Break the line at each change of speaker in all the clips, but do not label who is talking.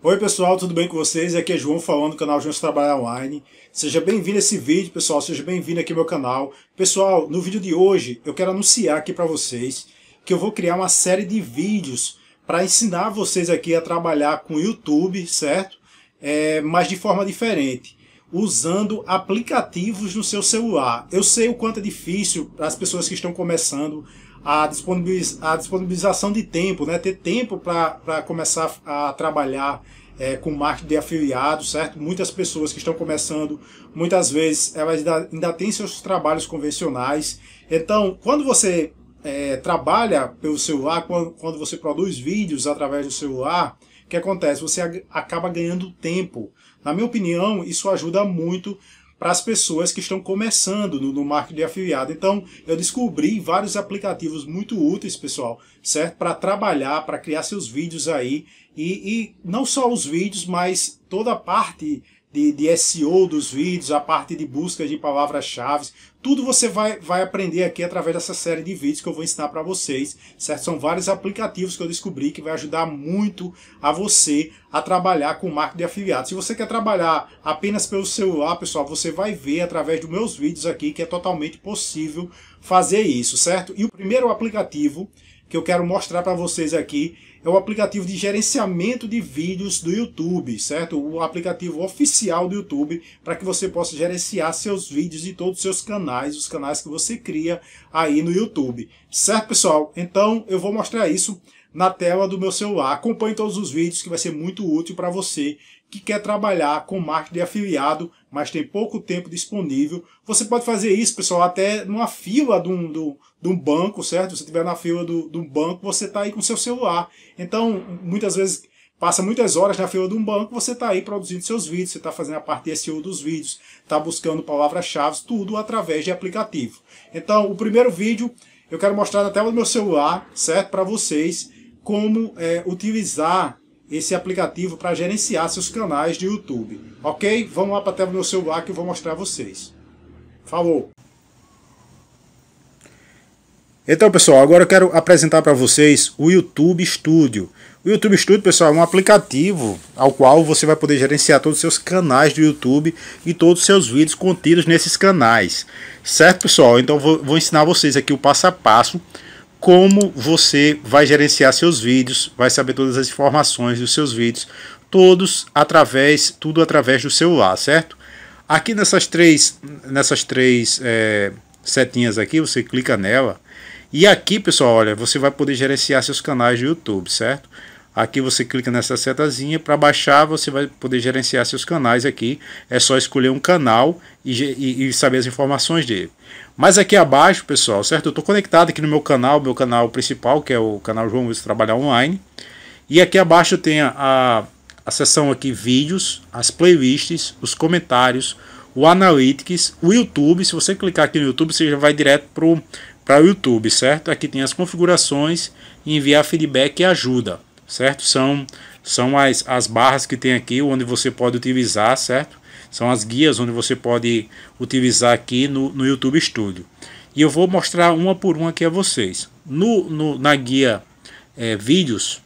Oi pessoal, tudo bem com vocês? Aqui é João falando do canal Juntos Trabalhar Online. Seja bem-vindo a esse vídeo, pessoal. Seja bem-vindo aqui ao meu canal. Pessoal, no vídeo de hoje eu quero anunciar aqui para vocês que eu vou criar uma série de vídeos para ensinar vocês aqui a trabalhar com YouTube, certo? É, mas de forma diferente, usando aplicativos no seu celular. Eu sei o quanto é difícil para as pessoas que estão começando a, disponibiliz a disponibilização de tempo, né? ter tempo para começar a trabalhar é, com marketing de afiliado, certo? Muitas pessoas que estão começando, muitas vezes, elas ainda, ainda têm seus trabalhos convencionais. Então, quando você é, trabalha pelo celular, quando, quando você produz vídeos através do celular, o que acontece? Você acaba ganhando tempo. Na minha opinião, isso ajuda muito para as pessoas que estão começando no, no marketing de afiliado. Então, eu descobri vários aplicativos muito úteis, pessoal, certo? Para trabalhar, para criar seus vídeos aí. E, e não só os vídeos, mas toda a parte de, de SEO dos vídeos, a parte de busca de palavras-chave, tudo você vai, vai aprender aqui através dessa série de vídeos que eu vou ensinar para vocês, certo? São vários aplicativos que eu descobri que vai ajudar muito a você a trabalhar com marketing de afiliados. Se você quer trabalhar apenas pelo celular, pessoal, você vai ver através dos meus vídeos aqui que é totalmente possível fazer isso, certo? E o primeiro aplicativo que eu quero mostrar para vocês aqui é o aplicativo de gerenciamento de vídeos do YouTube, certo? O aplicativo oficial do YouTube para que você possa gerenciar seus vídeos e todos os seus canais, os canais que você cria aí no YouTube. Certo, pessoal? Então, eu vou mostrar isso na tela do meu celular. Acompanhe todos os vídeos que vai ser muito útil para você que quer trabalhar com marketing de afiliado, mas tem pouco tempo disponível. Você pode fazer isso, pessoal, até numa fila de um, do, de um banco, certo? Se você estiver na fila de um banco, você está aí com seu celular. Então, muitas vezes, passa muitas horas na fila de um banco, você está aí produzindo seus vídeos, você está fazendo a parte SEO dos vídeos, está buscando palavras-chave, tudo através de aplicativo. Então, o primeiro vídeo eu quero mostrar na tela do meu celular, certo? Para vocês como é, utilizar esse aplicativo para gerenciar seus canais de YouTube. Ok? Vamos lá para a tela do meu celular que eu vou mostrar a vocês. Falou! Então, pessoal, agora eu quero apresentar para vocês o YouTube Studio. O YouTube Studio, pessoal, é um aplicativo ao qual você vai poder gerenciar todos os seus canais do YouTube e todos os seus vídeos contidos nesses canais. Certo, pessoal? Então, vou, vou ensinar vocês aqui o passo a passo como você vai gerenciar seus vídeos, vai saber todas as informações dos seus vídeos, todos através, tudo através do celular, certo? Aqui nessas três, nessas três é, setinhas aqui, você clica nela e aqui, pessoal, olha, você vai poder gerenciar seus canais do YouTube, certo? Aqui você clica nessa setazinha para baixar, você vai poder gerenciar seus canais aqui. É só escolher um canal e, e, e saber as informações dele. Mas aqui abaixo, pessoal, certo? Eu estou conectado aqui no meu canal, meu canal principal, que é o canal João Wilson Trabalhar Online. E aqui abaixo tem a, a, a seção aqui vídeos, as playlists, os comentários, o Analytics, o YouTube. Se você clicar aqui no YouTube, você já vai direto para o YouTube, certo? Aqui tem as configurações, enviar feedback e ajuda certo? São, são as, as barras que tem aqui, onde você pode utilizar, certo? São as guias onde você pode utilizar aqui no, no YouTube Studio. E eu vou mostrar uma por uma aqui a vocês. No, no na guia é, vídeos,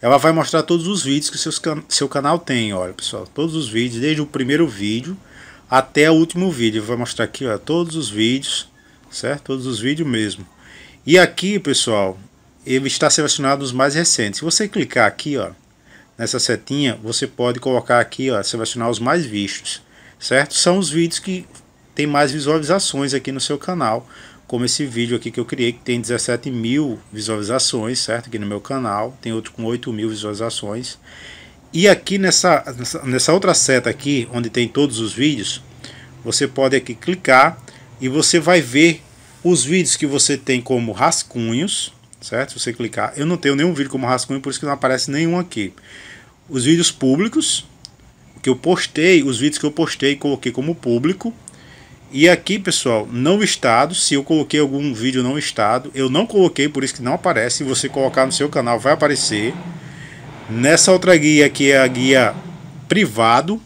ela vai mostrar todos os vídeos que seus, seu canal tem, olha pessoal, todos os vídeos, desde o primeiro vídeo até o último vídeo, vou mostrar aqui, ó, todos os vídeos, certo? Todos os vídeos mesmo. E aqui, pessoal, ele está selecionado os mais recentes. Se você clicar aqui, ó, nessa setinha, você pode colocar aqui, ó, selecionar os mais vistos, certo? São os vídeos que tem mais visualizações aqui no seu canal, como esse vídeo aqui que eu criei, que tem 17 mil visualizações, certo? Aqui no meu canal, tem outro com 8 mil visualizações. E aqui nessa, nessa, nessa outra seta aqui, onde tem todos os vídeos, você pode aqui clicar e você vai ver os vídeos que você tem como rascunhos, certo? Se você clicar, eu não tenho nenhum vídeo como rascunho, por isso que não aparece nenhum aqui. Os vídeos públicos, que eu postei, os vídeos que eu postei, coloquei como público. E aqui, pessoal, não estado, se eu coloquei algum vídeo não estado, eu não coloquei, por isso que não aparece. Se você colocar no seu canal, vai aparecer. Nessa outra guia, que é a guia privado,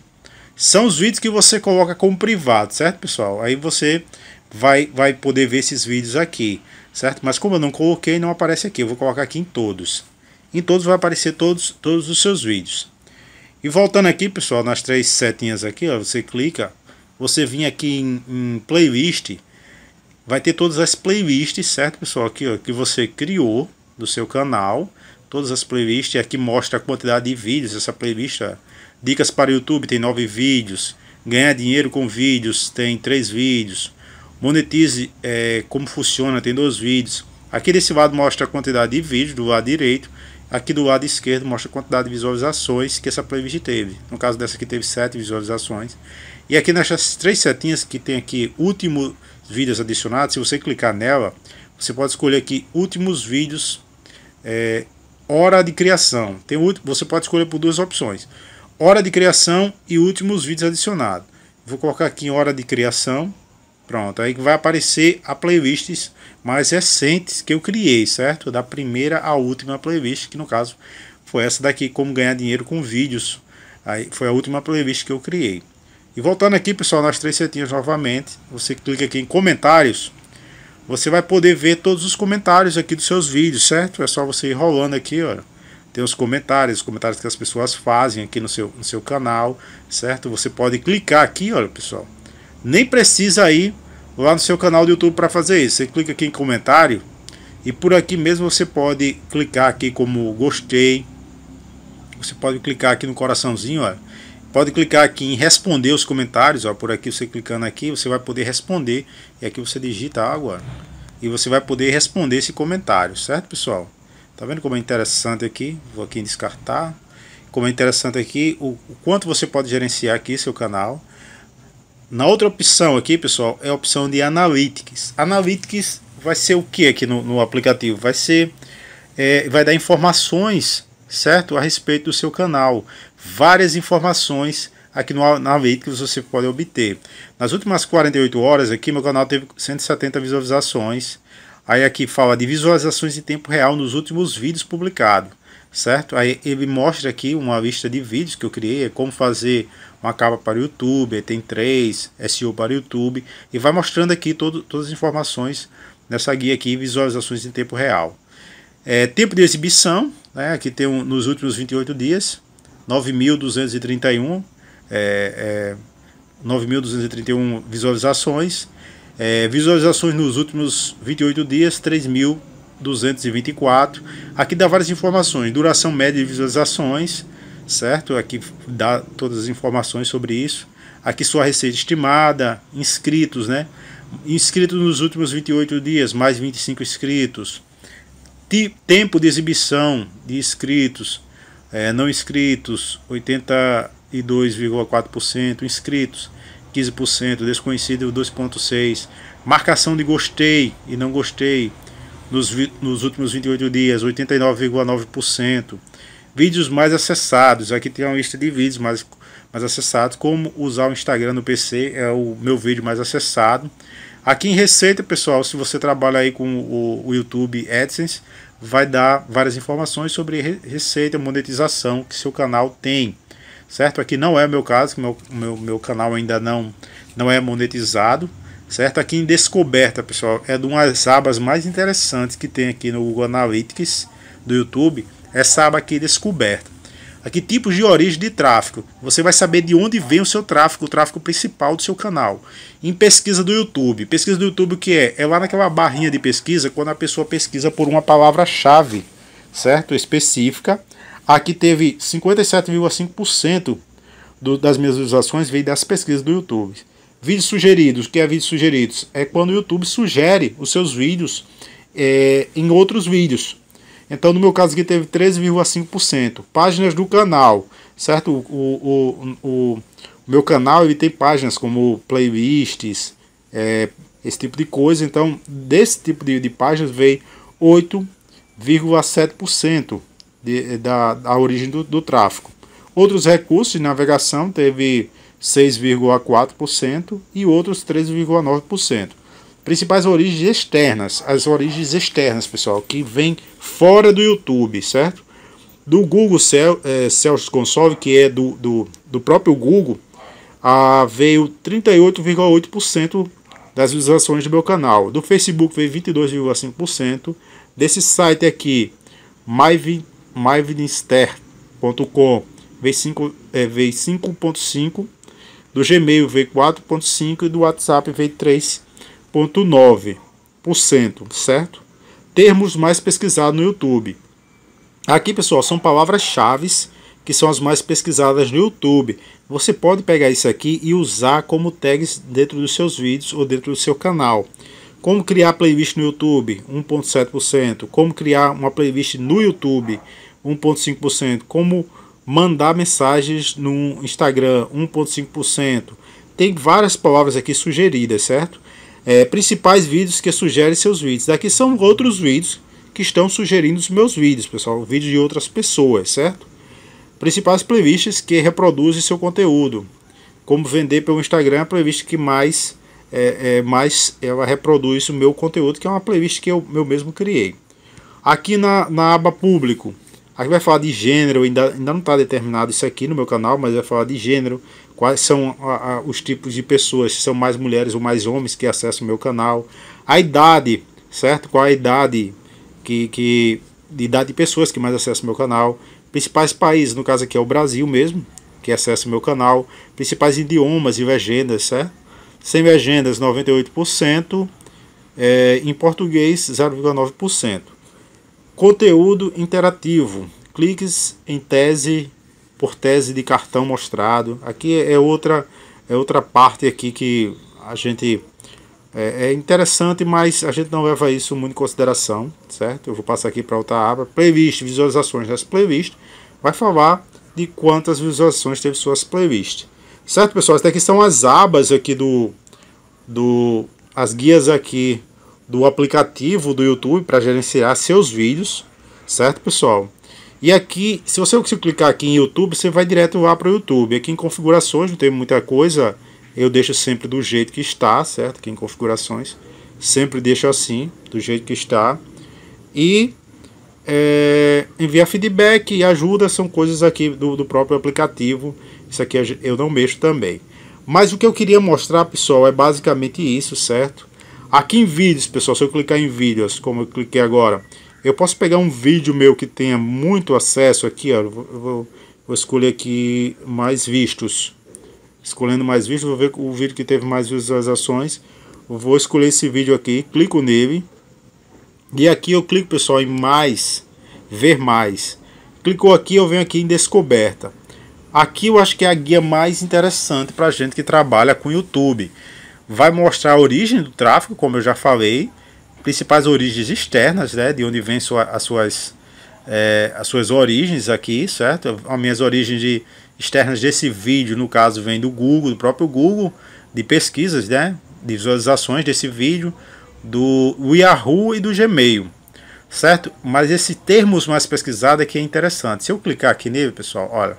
são os vídeos que você coloca como privado, certo, pessoal? Aí você vai, vai poder ver esses vídeos aqui certo? Mas como eu não coloquei, não aparece aqui. Eu vou colocar aqui em todos. Em todos vai aparecer todos, todos os seus vídeos. E voltando aqui, pessoal, nas três setinhas aqui, ó, você clica, você vem aqui em, em playlist, vai ter todas as playlists, certo, pessoal? Aqui, ó, que você criou do seu canal, todas as playlists, aqui mostra a quantidade de vídeos, essa playlist, ó, dicas para YouTube, tem nove vídeos, ganhar dinheiro com vídeos, tem três vídeos, Monetize é, como funciona, tem dois vídeos. Aqui desse lado mostra a quantidade de vídeos do lado direito. Aqui do lado esquerdo mostra a quantidade de visualizações que essa playlist teve. No caso dessa aqui teve 7 visualizações. E aqui nessas três setinhas que tem aqui últimos vídeos adicionados, se você clicar nela, você pode escolher aqui últimos vídeos, é, hora de criação. Tem, você pode escolher por duas opções. Hora de criação e últimos vídeos adicionados. Vou colocar aqui em hora de criação Pronto, aí vai aparecer a playlists mais recentes que eu criei, certo? Da primeira à última playlist, que no caso foi essa daqui, como ganhar dinheiro com vídeos. Aí foi a última playlist que eu criei. E voltando aqui, pessoal, nas três setinhas novamente, você clica aqui em comentários, você vai poder ver todos os comentários aqui dos seus vídeos, certo? É só você ir rolando aqui, olha. Tem os comentários, os comentários que as pessoas fazem aqui no seu, no seu canal, certo? Você pode clicar aqui, olha, pessoal nem precisa ir lá no seu canal do YouTube para fazer isso. Você clica aqui em comentário e por aqui mesmo você pode clicar aqui como gostei. Você pode clicar aqui no coraçãozinho, ó. Pode clicar aqui em responder os comentários, ó, por aqui você clicando aqui, você vai poder responder e aqui você digita água e você vai poder responder esse comentário, certo, pessoal? Tá vendo como é interessante aqui? Vou aqui em descartar. Como é interessante aqui o, o quanto você pode gerenciar aqui seu canal na outra opção aqui, pessoal, é a opção de Analytics. Analytics vai ser o que aqui no, no aplicativo? Vai ser, é, vai dar informações, certo? A respeito do seu canal. Várias informações aqui no Analytics você pode obter. Nas últimas 48 horas aqui, meu canal teve 170 visualizações. Aí aqui fala de visualizações em tempo real nos últimos vídeos publicados, certo? Aí ele mostra aqui uma lista de vídeos que eu criei, é como fazer uma capa para o YouTube, tem três, SEO para o YouTube, e vai mostrando aqui todo, todas as informações nessa guia aqui, visualizações em tempo real. É, tempo de exibição, né, aqui tem um, nos últimos 28 dias, 9.231 é, é, 9.231 visualizações, é, visualizações nos últimos 28 dias, 3.224. Aqui dá várias informações, duração média de visualizações, certo? Aqui dá todas as informações sobre isso. Aqui sua receita estimada, inscritos, né? Inscritos nos últimos 28 dias, mais 25 inscritos. Tempo de exibição de inscritos, é, não inscritos, 82,4%, inscritos, 15%, desconhecido, 2,6%. Marcação de gostei e não gostei nos, nos últimos 28 dias, 89,9%. Vídeos mais acessados. Aqui tem uma lista de vídeos mais, mais acessados. Como usar o Instagram no PC é o meu vídeo mais acessado. Aqui em receita, pessoal, se você trabalha aí com o, o YouTube AdSense, vai dar várias informações sobre re receita, monetização que seu canal tem. Certo? Aqui não é o meu caso, meu, meu, meu canal ainda não, não é monetizado certo? Aqui em descoberta, pessoal, é de umas abas mais interessantes que tem aqui no Google Analytics do YouTube, essa é aba aqui descoberta. Aqui tipos de origem de tráfego. Você vai saber de onde vem o seu tráfego, o tráfego principal do seu canal. Em pesquisa do YouTube. Pesquisa do YouTube o que é? É lá naquela barrinha de pesquisa quando a pessoa pesquisa por uma palavra-chave, certo? Específica. Aqui teve 57,5% das minhas visualizações veio das pesquisas do YouTube. Vídeos sugeridos. O que é vídeos sugeridos? É quando o YouTube sugere os seus vídeos é, em outros vídeos. Então, no meu caso aqui, teve 13,5%. Páginas do canal, certo? O, o, o, o, meu canal ele tem páginas como playlists, é, esse tipo de coisa. Então, desse tipo de, de páginas veio 8,7% da, da origem do, do tráfego. Outros recursos de navegação teve 6,4% e outros 3,9%. Principais origens externas, as origens externas, pessoal, que vem fora do YouTube, certo? Do Google Cel, é, Celsius Console, que é do, do, do próprio Google, a, veio 38,8% das visualizações do meu canal. Do Facebook veio 22,5%. Desse site aqui, myvinster.com, veio 5,5%. É, eh, do Gmail veio 4,5% e do WhatsApp veio 3%. 0,9%, certo? Termos mais pesquisados no YouTube. Aqui, pessoal, são palavras-chave que são as mais pesquisadas no YouTube. Você pode pegar isso aqui e usar como tags dentro dos seus vídeos ou dentro do seu canal. Como criar playlist no YouTube, 1.7%. Como criar uma playlist no YouTube, 1.5%. Como mandar mensagens no Instagram, 1.5%. Tem várias palavras aqui sugeridas, certo? é, principais vídeos que sugerem seus vídeos. Daqui são outros vídeos que estão sugerindo os meus vídeos, pessoal, vídeos de outras pessoas, certo? Principais playlists que reproduzem seu conteúdo, como vender pelo Instagram, é a playlist que mais é, é, mais ela reproduz o meu conteúdo, que é uma playlist que eu, eu mesmo criei. Aqui na, na aba público, aqui vai falar de gênero, ainda, ainda não está determinado isso aqui no meu canal, mas vai falar de gênero, quais são a, a, os tipos de pessoas, se são mais mulheres ou mais homens que acessam o meu canal, a idade, certo? Qual a idade que, que de idade de pessoas que mais acessam o meu canal, principais países, no caso aqui é o Brasil mesmo, que acessa o meu canal, principais idiomas e legendas, certo? Sem legendas 98%, é, em português 0,9%. Conteúdo interativo, cliques em tese por tese de cartão mostrado. Aqui é, é outra, é outra parte aqui que a gente é, é, interessante, mas a gente não leva isso muito em consideração, certo? Eu vou passar aqui para outra aba, playlist, visualizações das playlists, vai falar de quantas visualizações teve suas playlists. Certo, pessoal? Até aqui são as abas aqui do, do as guias aqui do aplicativo do YouTube para gerenciar seus vídeos, certo, pessoal? E aqui, se você clicar aqui em YouTube, você vai direto lá para o YouTube. Aqui em configurações, não tem muita coisa, eu deixo sempre do jeito que está, certo? Aqui em configurações, sempre deixo assim, do jeito que está. E é, enviar feedback e ajuda são coisas aqui do, do próprio aplicativo. Isso aqui eu não mexo também. Mas o que eu queria mostrar, pessoal, é basicamente isso, certo? Aqui em vídeos, pessoal, se eu clicar em vídeos, como eu cliquei agora, eu posso pegar um vídeo meu que tenha muito acesso aqui, ó, eu vou, vou escolher aqui mais vistos. Escolhendo mais vistos, vou ver o vídeo que teve mais visualizações. Vou escolher esse vídeo aqui, clico nele. E aqui eu clico, pessoal, em mais, ver mais. Clicou aqui, eu venho aqui em descoberta. Aqui eu acho que é a guia mais interessante para gente que trabalha com YouTube. Vai mostrar a origem do tráfego, como eu já falei principais origens externas, né, de onde vêm sua, as, suas, é, as suas origens aqui, certo? As minhas origens de, externas desse vídeo, no caso, vem do Google, do próprio Google, de pesquisas, né, de visualizações desse vídeo, do Yahoo e do Gmail, certo? Mas esse termos mais pesquisado aqui é interessante. Se eu clicar aqui nele, pessoal, olha,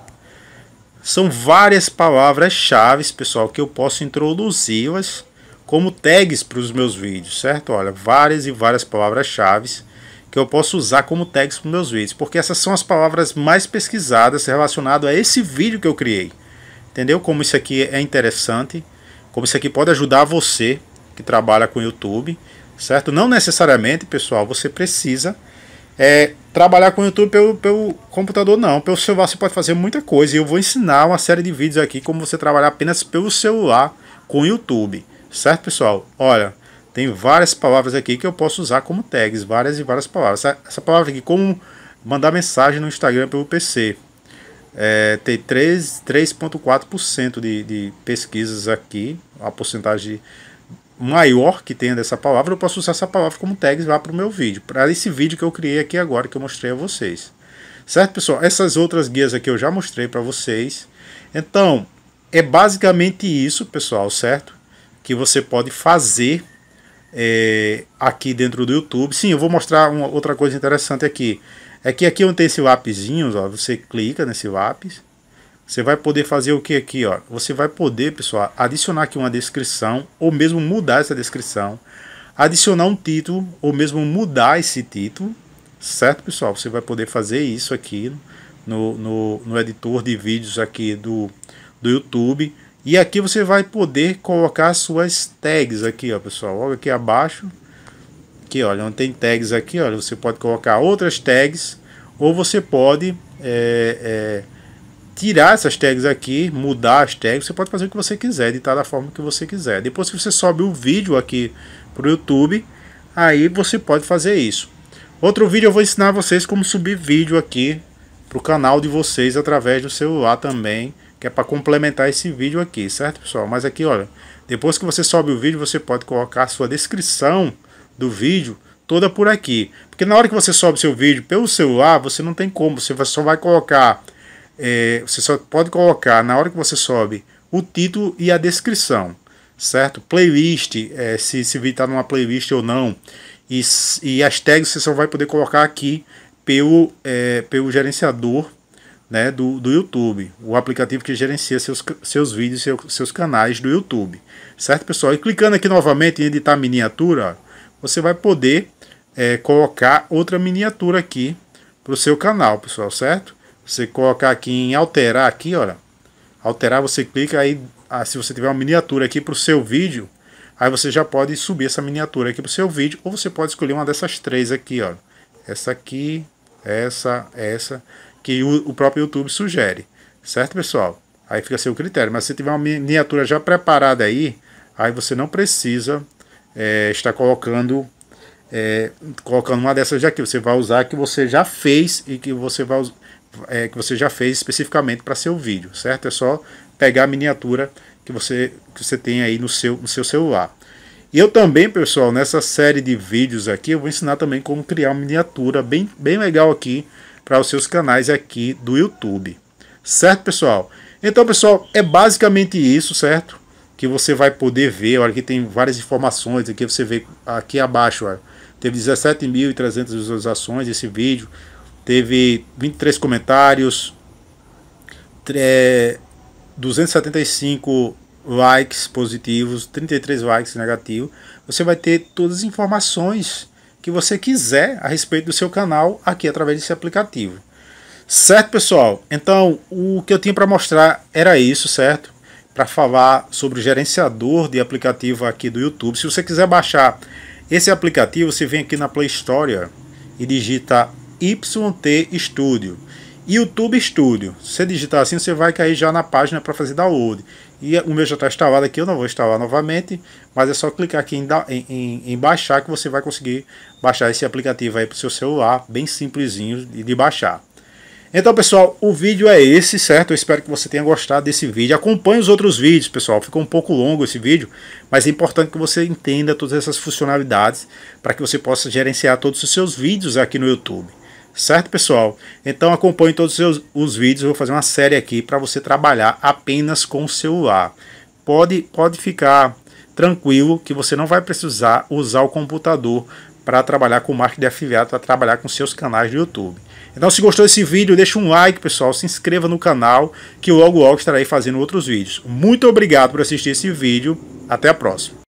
são várias palavras-chave, pessoal, que eu posso introduzi-las como tags para os meus vídeos, certo? Olha, várias e várias palavras-chave que eu posso usar como tags para os meus vídeos, porque essas são as palavras mais pesquisadas relacionadas a esse vídeo que eu criei. Entendeu como isso aqui é interessante? Como isso aqui pode ajudar você que trabalha com YouTube, certo? Não necessariamente, pessoal, você precisa é, trabalhar com YouTube pelo, pelo computador, não. Pelo celular você pode fazer muita coisa. E eu vou ensinar uma série de vídeos aqui como você trabalhar apenas pelo celular com YouTube. Certo, pessoal? Olha, tem várias palavras aqui que eu posso usar como tags, várias e várias palavras. Essa, essa palavra aqui, como mandar mensagem no Instagram pelo PC. É, tem 3,4% de, de pesquisas aqui, a porcentagem maior que tem dessa palavra, eu posso usar essa palavra como tags lá para o meu vídeo, para esse vídeo que eu criei aqui agora, que eu mostrei a vocês. Certo, pessoal? Essas outras guias aqui eu já mostrei para vocês. Então, é basicamente isso, pessoal, certo? que você pode fazer é, aqui dentro do YouTube. Sim, eu vou mostrar uma outra coisa interessante aqui. É que aqui onde tem esse lápisinho, ó, você clica nesse lápis. Você vai poder fazer o que aqui, ó? Você vai poder, pessoal, adicionar aqui uma descrição ou mesmo mudar essa descrição, adicionar um título ou mesmo mudar esse título, certo, pessoal? Você vai poder fazer isso aqui no, no, no editor de vídeos aqui do, do YouTube. E aqui você vai poder colocar suas tags aqui, ó, pessoal. Logo aqui abaixo. Aqui, olha, onde tem tags aqui, olha, você pode colocar outras tags. Ou você pode é, é, tirar essas tags aqui, mudar as tags. Você pode fazer o que você quiser, editar da forma que você quiser. Depois que você sobe o vídeo aqui para o YouTube, aí você pode fazer isso. Outro vídeo eu vou ensinar vocês como subir vídeo aqui para o canal de vocês através do celular também que é para complementar esse vídeo aqui, certo, pessoal? Mas aqui, olha, depois que você sobe o vídeo, você pode colocar a sua descrição do vídeo toda por aqui. Porque na hora que você sobe seu vídeo pelo celular, você não tem como, você só vai colocar, é, você só pode colocar na hora que você sobe o título e a descrição, certo? Playlist, é, se esse vídeo está numa playlist ou não, e, e as tags você só vai poder colocar aqui pelo, é, pelo gerenciador né, do, do YouTube, o aplicativo que gerencia seus, seus vídeos, seu, seus canais do YouTube. Certo, pessoal? E clicando aqui novamente em editar miniatura, você vai poder é, colocar outra miniatura aqui para o seu canal, pessoal, certo? Você colocar aqui em alterar aqui, olha. Alterar, você clica aí, ah, se você tiver uma miniatura aqui para o seu vídeo, aí você já pode subir essa miniatura aqui para o seu vídeo, ou você pode escolher uma dessas três aqui, olha. Essa aqui, essa, essa que o, o próprio YouTube sugere. Certo, pessoal? Aí fica seu critério. Mas se tiver uma miniatura já preparada aí, aí você não precisa é, estar colocando é, colocando uma dessas aqui. você vai usar que você já fez e que você vai é, que você já fez especificamente para seu vídeo, certo? É só pegar a miniatura que você que você tem aí no seu no seu celular. E eu também, pessoal, nessa série de vídeos aqui, eu vou ensinar também como criar uma miniatura bem bem legal aqui para os seus canais aqui do YouTube. Certo, pessoal? Então, pessoal, é basicamente isso, certo? Que você vai poder ver. Olha, aqui tem várias informações. Aqui você vê aqui abaixo. Olha, teve 17.300 visualizações esse vídeo. Teve 23 comentários. 275 é, likes positivos, 33 likes negativos. Você vai ter todas as informações que você quiser a respeito do seu canal aqui através desse aplicativo. Certo, pessoal? Então, o que eu tinha para mostrar era isso, certo? Para falar sobre o gerenciador de aplicativo aqui do YouTube. Se você quiser baixar esse aplicativo, você vem aqui na Play Store e digita YT Studio. YouTube Studio. Se você digitar assim, você vai cair já na página para fazer download. E é, o meu já está instalado aqui, eu não vou instalar novamente, mas é só clicar aqui em, em, em baixar que você vai conseguir baixar esse aplicativo aí para o seu celular, bem simplesinho de baixar. Então, pessoal, o vídeo é esse, certo? Eu espero que você tenha gostado desse vídeo. Acompanhe os outros vídeos, pessoal. Ficou um pouco longo esse vídeo, mas é importante que você entenda todas essas funcionalidades para que você possa gerenciar todos os seus vídeos aqui no YouTube. Certo, pessoal? Então acompanhe todos os, seus, os vídeos, eu vou fazer uma série aqui para você trabalhar apenas com o celular. Pode, pode ficar tranquilo que você não vai precisar usar o computador para trabalhar com marketing de afiliado, para trabalhar com seus canais do YouTube. Então, se gostou desse vídeo, deixa um like, pessoal, se inscreva no canal, que logo logo estarei fazendo outros vídeos. Muito obrigado por assistir esse vídeo, até a próxima.